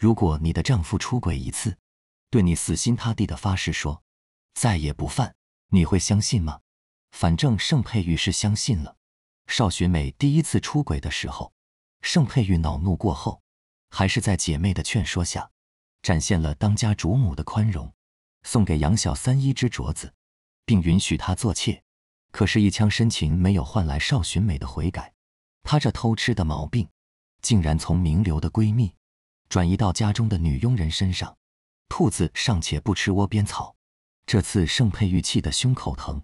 如果你的丈夫出轨一次，对你死心塌地的发誓说再也不犯，你会相信吗？反正盛佩玉是相信了。邵雪美第一次出轨的时候，盛佩玉恼怒过后，还是在姐妹的劝说下，展现了当家主母的宽容，送给杨小三一只镯子，并允许她做妾。可是，一腔深情没有换来邵寻美的悔改，她这偷吃的毛病，竟然从名流的闺蜜。转移到家中的女佣人身上，兔子尚且不吃窝边草。这次盛佩玉气得胸口疼，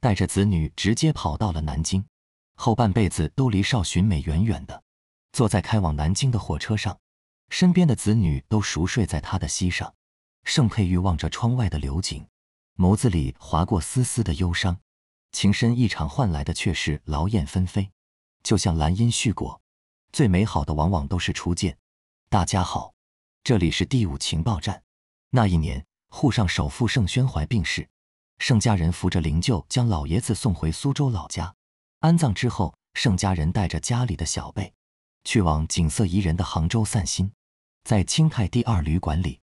带着子女直接跑到了南京，后半辈子都离邵寻美远远的。坐在开往南京的火车上，身边的子女都熟睡在他的膝上。盛佩玉望着窗外的流景，眸子里划过丝丝的忧伤。情深一场换来的却是劳燕分飞，就像兰因絮果，最美好的往往都是初见。大家好，这里是第五情报站。那一年，沪上首富盛宣怀病逝，盛家人扶着灵柩将老爷子送回苏州老家安葬之后，盛家人带着家里的小辈去往景色宜人的杭州散心。在清泰第二旅馆里，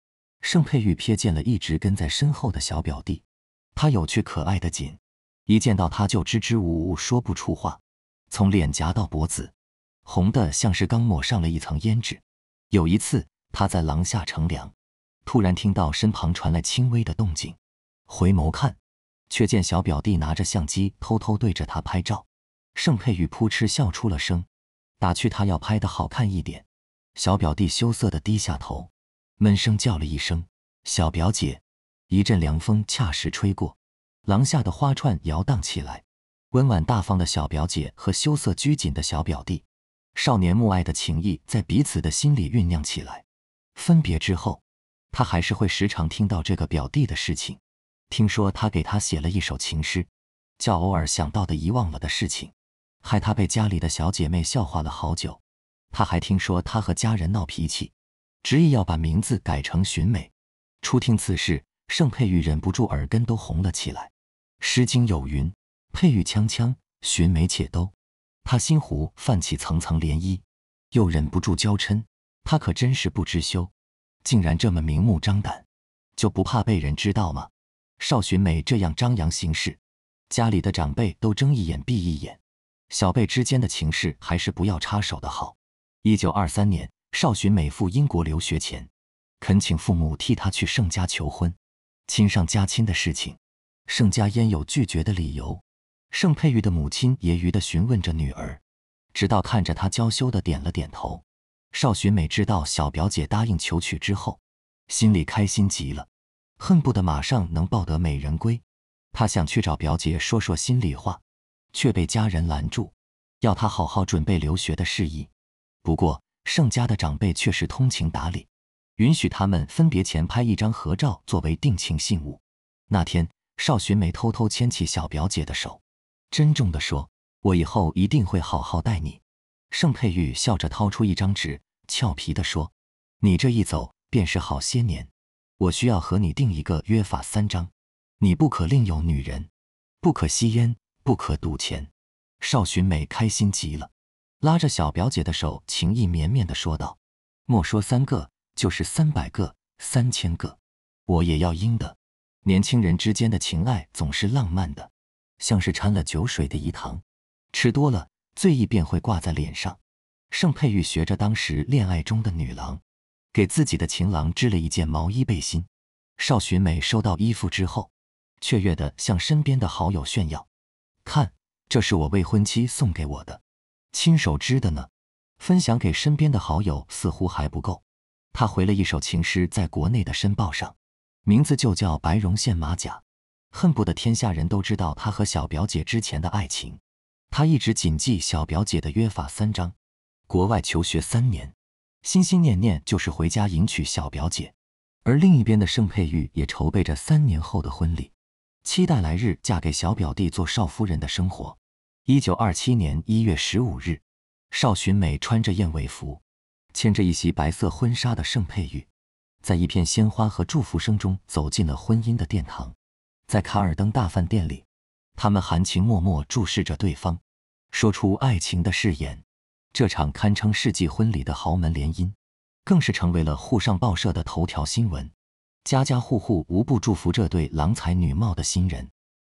盛佩玉瞥见了一直跟在身后的小表弟，他有趣可爱的紧，一见到他就支支吾吾说不出话，从脸颊到脖子，红的像是刚抹上了一层胭脂。有一次，他在廊下乘凉，突然听到身旁传来轻微的动静，回眸看，却见小表弟拿着相机偷偷对着他拍照。盛佩玉扑哧笑出了声，打趣他要拍的好看一点。小表弟羞涩的低下头，闷声叫了一声“小表姐”。一阵凉风恰时吹过，廊下的花串摇荡起来。温婉大方的小表姐和羞涩拘谨的小表弟。少年母爱的情谊在彼此的心里酝酿起来。分别之后，他还是会时常听到这个表弟的事情。听说他给他写了一首情诗，叫《偶尔想到的遗忘了的事情》，害他被家里的小姐妹笑话了好久。他还听说他和家人闹脾气，执意要把名字改成寻美。初听此事，盛佩玉忍不住耳根都红了起来。《诗经》有云：“佩玉锵锵，寻美且都。”他心湖泛起层层涟漪，又忍不住娇嗔：“他可真是不知羞，竟然这么明目张胆，就不怕被人知道吗？”邵寻美这样张扬行事，家里的长辈都睁一眼闭一眼，小辈之间的情事还是不要插手的好。一九二三年，邵寻美赴英国留学前，恳请父母替他去盛家求婚，亲上加亲的事情，盛家焉有拒绝的理由？盛佩玉的母亲揶揄的询问着女儿，直到看着她娇羞的点了点头，邵寻美知道小表姐答应求娶之后，心里开心极了，恨不得马上能抱得美人归。她想去找表姐说说心里话，却被家人拦住，要她好好准备留学的事宜。不过盛家的长辈却是通情达理，允许他们分别前拍一张合照作为定情信物。那天，邵寻梅偷偷牵起小表姐的手。珍重地说：“我以后一定会好好待你。”盛佩玉笑着掏出一张纸，俏皮地说：“你这一走便是好些年，我需要和你定一个约法三章：你不可另有女人，不可吸烟，不可赌钱。”邵寻美开心极了，拉着小表姐的手，情意绵绵地说道：“莫说三个，就是三百个、三千个，我也要应的。”年轻人之间的情爱总是浪漫的。像是掺了酒水的饴糖，吃多了，醉意便会挂在脸上。盛佩玉学着当时恋爱中的女郎，给自己的情郎织了一件毛衣背心。邵寻美收到衣服之后，雀跃的向身边的好友炫耀：“看，这是我未婚妻送给我的，亲手织的呢。”分享给身边的好友似乎还不够，他回了一首情诗，在国内的申报上，名字就叫《白绒线马甲》。恨不得天下人都知道他和小表姐之前的爱情，他一直谨记小表姐的约法三章，国外求学三年，心心念念就是回家迎娶小表姐。而另一边的盛佩玉也筹备着三年后的婚礼，期待来日嫁给小表弟做少夫人的生活。一九二七年一月十五日，邵洵美穿着燕尾服，牵着一袭白色婚纱的盛佩玉，在一片鲜花和祝福声中走进了婚姻的殿堂。在卡尔登大饭店里，他们含情脉脉注视着对方，说出爱情的誓言。这场堪称世纪婚礼的豪门联姻，更是成为了沪上报社的头条新闻。家家户户无不祝福这对郎才女貌的新人。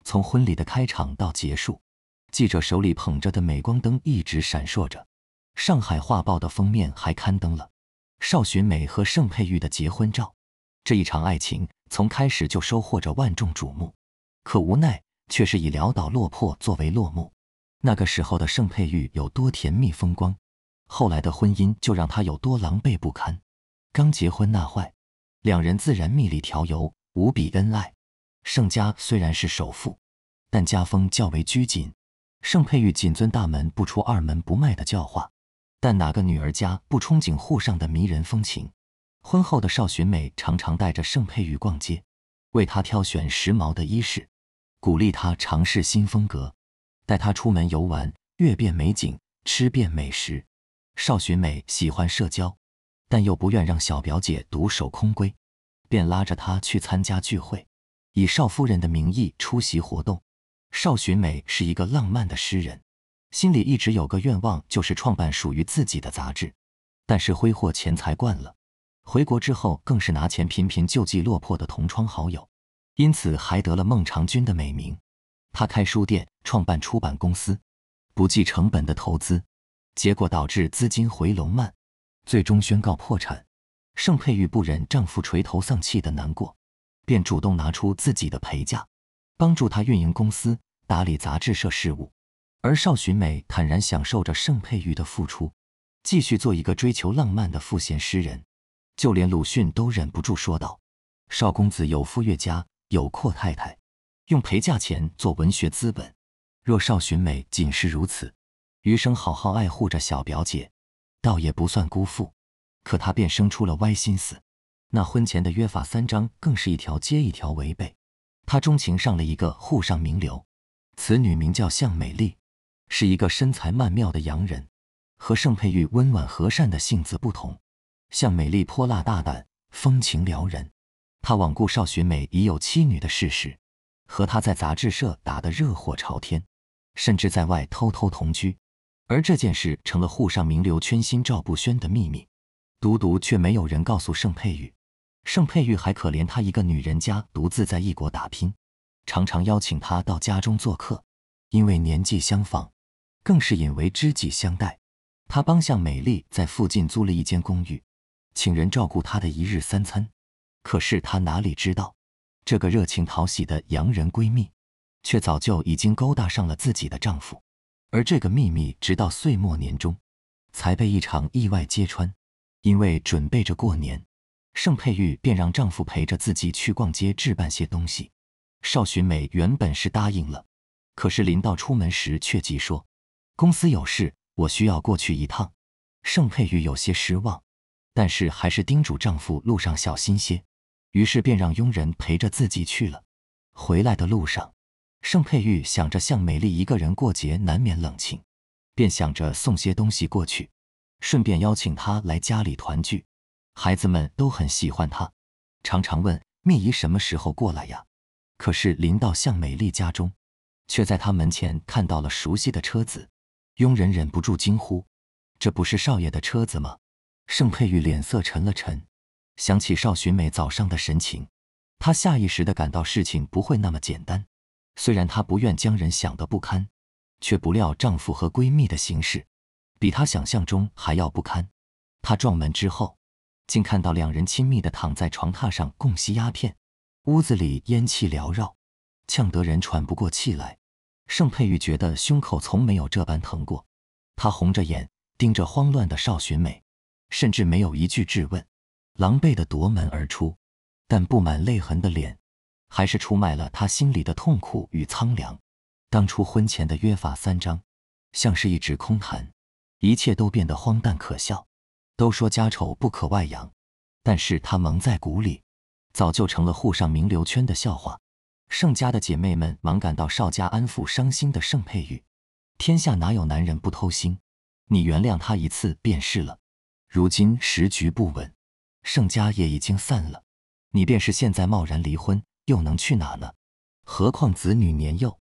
从婚礼的开场到结束，记者手里捧着的镁光灯一直闪烁着。上海画报的封面还刊登了邵洵美和盛佩玉的结婚照。这一场爱情从开始就收获着万众瞩目，可无奈却是以潦倒落魄作为落幕。那个时候的盛佩玉有多甜蜜风光，后来的婚姻就让她有多狼狈不堪。刚结婚那会，两人自然蜜里调油，无比恩爱。盛家虽然是首富，但家风较为拘谨。盛佩玉谨遵大门不出二门不迈的教化，但哪个女儿家不憧憬沪上的迷人风情？婚后的邵洵美常常带着盛佩玉逛街，为她挑选时髦的衣饰，鼓励她尝试新风格，带她出门游玩，阅遍美景，吃遍美食。邵洵美喜欢社交，但又不愿让小表姐独守空闺，便拉着她去参加聚会，以少夫人的名义出席活动。邵洵美是一个浪漫的诗人，心里一直有个愿望，就是创办属于自己的杂志，但是挥霍钱财惯了。回国之后，更是拿钱频频救济落魄的同窗好友，因此还得了孟尝君的美名。他开书店，创办出版公司，不计成本的投资，结果导致资金回笼慢，最终宣告破产。盛佩玉不忍丈夫垂头丧气的难过，便主动拿出自己的陪嫁，帮助他运营公司、打理杂志社事务。而邵洵美坦然享受着盛佩玉的付出，继续做一个追求浪漫的赋闲诗人。就连鲁迅都忍不住说道：“少公子有富越家，有阔太太，用陪嫁钱做文学资本。若少寻美仅是如此，余生好好爱护着小表姐，倒也不算辜负。可他便生出了歪心思，那婚前的约法三章更是一条接一条违背。他钟情上了一个沪上名流，此女名叫向美丽，是一个身材曼妙的洋人，和盛佩玉温婉和善的性子不同。”向美丽泼辣大胆，风情撩人，他罔顾邵雪美已有妻女的事实，和他在杂志社打得热火朝天，甚至在外偷偷同居，而这件事成了沪上名流圈心照不宣的秘密，独独却没有人告诉盛佩玉。盛佩玉还可怜他一个女人家独自在异国打拼，常常邀请他到家中做客，因为年纪相仿，更是引为知己相待。他帮向美丽在附近租了一间公寓。请人照顾她的一日三餐，可是她哪里知道，这个热情讨喜的洋人闺蜜，却早就已经勾搭上了自己的丈夫，而这个秘密直到岁末年终，才被一场意外揭穿。因为准备着过年，盛佩玉便让丈夫陪着自己去逛街置办些东西。邵寻美原本是答应了，可是临到出门时却急说：“公司有事，我需要过去一趟。”盛佩玉有些失望。但是还是叮嘱丈夫路上小心些，于是便让佣人陪着自己去了。回来的路上，盛佩玉想着向美丽一个人过节难免冷清，便想着送些东西过去，顺便邀请她来家里团聚。孩子们都很喜欢她，常常问蜜姨什么时候过来呀。可是临到向美丽家中，却在她门前看到了熟悉的车子，佣人忍不住惊呼：“这不是少爷的车子吗？”盛佩玉脸色沉了沉，想起邵寻美早上的神情，她下意识的感到事情不会那么简单。虽然她不愿将人想得不堪，却不料丈夫和闺蜜的行事比她想象中还要不堪。她撞门之后，竟看到两人亲密的躺在床榻上共吸鸦片，屋子里烟气缭绕，呛得人喘不过气来。盛佩玉觉得胸口从没有这般疼过，她红着眼盯着慌乱的邵寻美。甚至没有一句质问，狼狈的夺门而出，但布满泪痕的脸，还是出卖了他心里的痛苦与苍凉。当初婚前的约法三章，像是一纸空谈，一切都变得荒诞可笑。都说家丑不可外扬，但是他蒙在鼓里，早就成了沪上名流圈的笑话。盛家的姐妹们忙赶到邵家安抚伤心的盛佩玉。天下哪有男人不偷腥？你原谅他一次便是了。如今时局不稳，盛家也已经散了，你便是现在贸然离婚，又能去哪呢？何况子女年幼，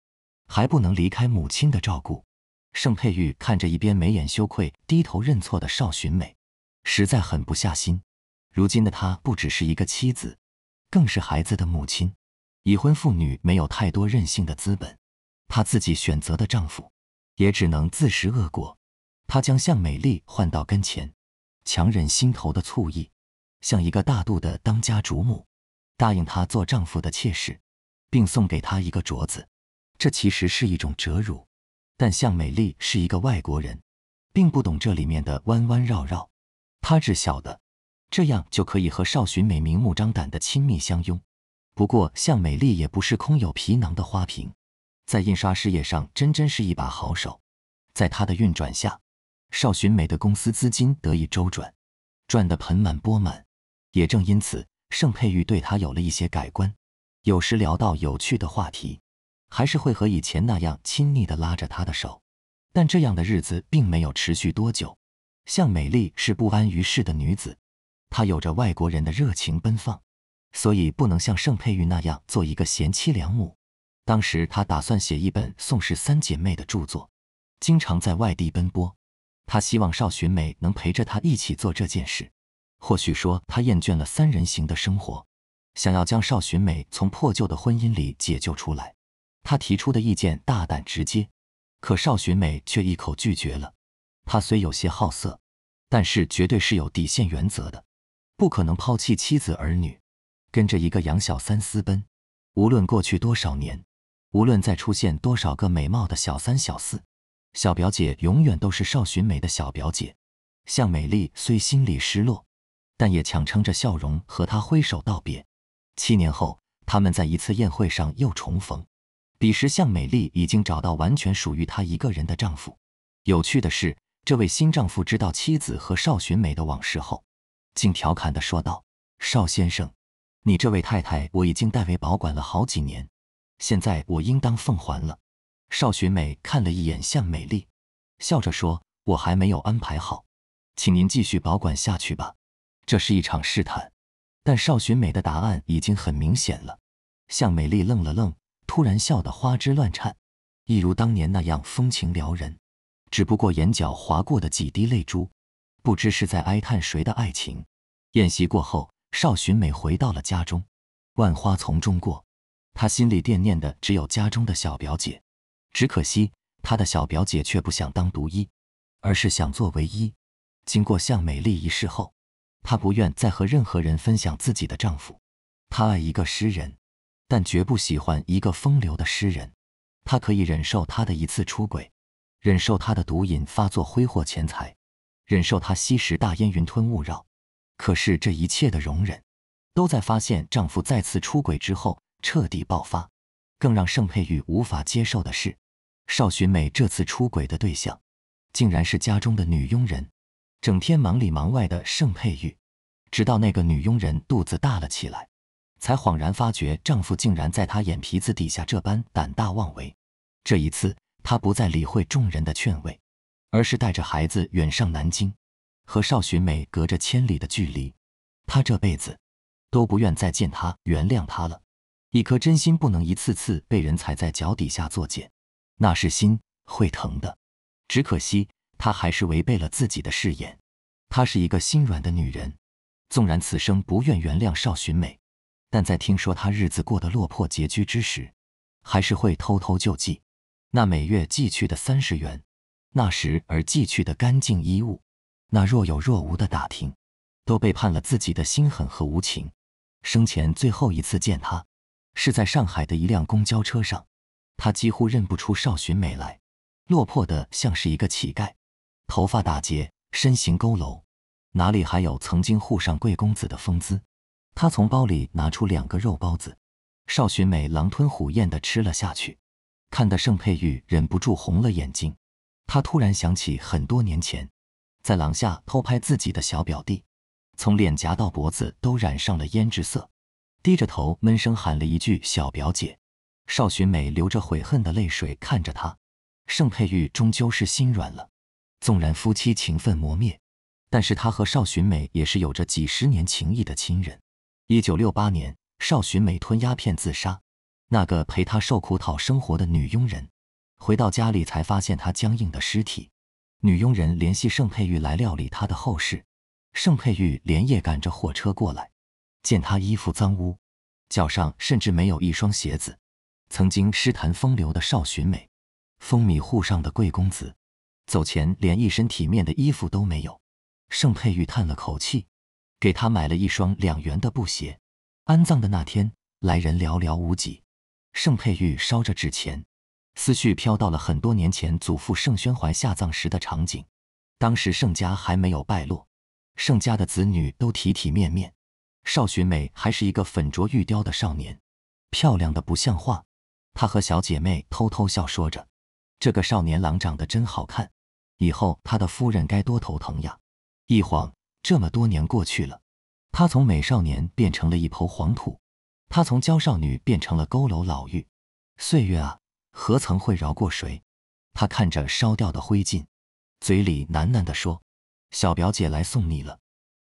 还不能离开母亲的照顾。盛佩玉看着一边眉眼羞愧、低头认错的邵寻美，实在狠不下心。如今的她不只是一个妻子，更是孩子的母亲。已婚妇女没有太多任性的资本，她自己选择的丈夫，也只能自食恶果。她将向美丽唤到跟前。强忍心头的醋意，像一个大度的当家主母，答应她做丈夫的妾室，并送给她一个镯子。这其实是一种折辱，但向美丽是一个外国人，并不懂这里面的弯弯绕绕。她只晓得这样就可以和邵寻美明目张胆的亲密相拥。不过，向美丽也不是空有皮囊的花瓶，在印刷事业上真真是一把好手，在她的运转下。邵寻美的公司资金得以周转，赚得盆满钵满，也正因此，盛佩玉对她有了一些改观。有时聊到有趣的话题，还是会和以前那样亲昵地拉着她的手。但这样的日子并没有持续多久。向美丽是不安于世的女子，她有着外国人的热情奔放，所以不能像盛佩玉那样做一个贤妻良母。当时她打算写一本《宋氏三姐妹》的著作，经常在外地奔波。他希望邵寻美能陪着他一起做这件事，或许说他厌倦了三人行的生活，想要将邵寻美从破旧的婚姻里解救出来。他提出的意见大胆直接，可邵寻美却一口拒绝了。他虽有些好色，但是绝对是有底线原则的，不可能抛弃妻子儿女，跟着一个养小三私奔。无论过去多少年，无论再出现多少个美貌的小三小四。小表姐永远都是邵寻美的小表姐，向美丽虽心里失落，但也强撑着笑容和她挥手道别。七年后，他们在一次宴会上又重逢，彼时向美丽已经找到完全属于她一个人的丈夫。有趣的是，这位新丈夫知道妻子和邵寻美的往事后，竟调侃地说道：“邵先生，你这位太太我已经代为保管了好几年，现在我应当奉还了。”邵寻美看了一眼向美丽，笑着说：“我还没有安排好，请您继续保管下去吧。这是一场试探，但邵寻美的答案已经很明显了。”向美丽愣了愣，突然笑得花枝乱颤，一如当年那样风情撩人。只不过眼角划过的几滴泪珠，不知是在哀叹谁的爱情。宴席过后，邵寻美回到了家中，万花丛中过，她心里惦念的只有家中的小表姐。只可惜，他的小表姐却不想当独一，而是想做唯一。经过向美丽一事后，她不愿再和任何人分享自己的丈夫。她爱一个诗人，但绝不喜欢一个风流的诗人。她可以忍受他的一次出轨，忍受他的毒瘾发作挥霍钱财，忍受他吸食大烟云吞雾绕。可是，这一切的容忍，都在发现丈夫再次出轨之后彻底爆发。更让盛佩玉无法接受的是。邵寻美这次出轨的对象，竟然是家中的女佣人，整天忙里忙外的盛佩玉。直到那个女佣人肚子大了起来，才恍然发觉丈夫竟然在她眼皮子底下这般胆大妄为。这一次，她不再理会众人的劝慰，而是带着孩子远上南京，和邵寻美隔着千里的距离。她这辈子都不愿再见他、原谅他了。一颗真心不能一次次被人踩在脚底下作践。那是心会疼的，只可惜她还是违背了自己的誓言。她是一个心软的女人，纵然此生不愿原谅邵寻美，但在听说她日子过得落魄拮据之时，还是会偷偷救济。那每月寄去的三十元，那时而寄去的干净衣物，那若有若无的打听，都背叛了自己的心狠和无情。生前最后一次见他，是在上海的一辆公交车上。他几乎认不出邵寻美来，落魄的像是一个乞丐，头发打结，身形佝偻，哪里还有曾经沪上贵公子的风姿？他从包里拿出两个肉包子，邵寻美狼吞虎咽地吃了下去，看得盛佩玉忍不住红了眼睛。他突然想起很多年前，在廊下偷拍自己的小表弟，从脸颊到脖子都染上了胭脂色，低着头闷声喊了一句：“小表姐。”邵寻美流着悔恨的泪水看着他，盛佩玉终究是心软了。纵然夫妻情分磨灭，但是他和邵寻美也是有着几十年情谊的亲人。一九六八年，邵寻美吞鸦片自杀，那个陪他受苦讨生活的女佣人，回到家里才发现他僵硬的尸体。女佣人联系盛佩玉来料理他的后事，盛佩玉连夜赶着火车过来，见他衣服脏污，脚上甚至没有一双鞋子。曾经诗坛风流的邵洵美，风靡沪上的贵公子，走前连一身体面的衣服都没有。盛佩玉叹了口气，给他买了一双两元的布鞋。安葬的那天，来人寥寥无几。盛佩玉烧着纸钱，思绪飘到了很多年前祖父盛宣怀下葬时的场景。当时盛家还没有败落，盛家的子女都体体面面。邵洵美还是一个粉琢玉雕的少年，漂亮的不像话。她和小姐妹偷偷笑说着：“这个少年郎长得真好看，以后他的夫人该多头疼呀。”一晃这么多年过去了，他从美少年变成了一抔黄土，他从娇少女变成了佝偻老妪。岁月啊，何曾会饶过谁？他看着烧掉的灰烬，嘴里喃喃地说：“小表姐来送你了。”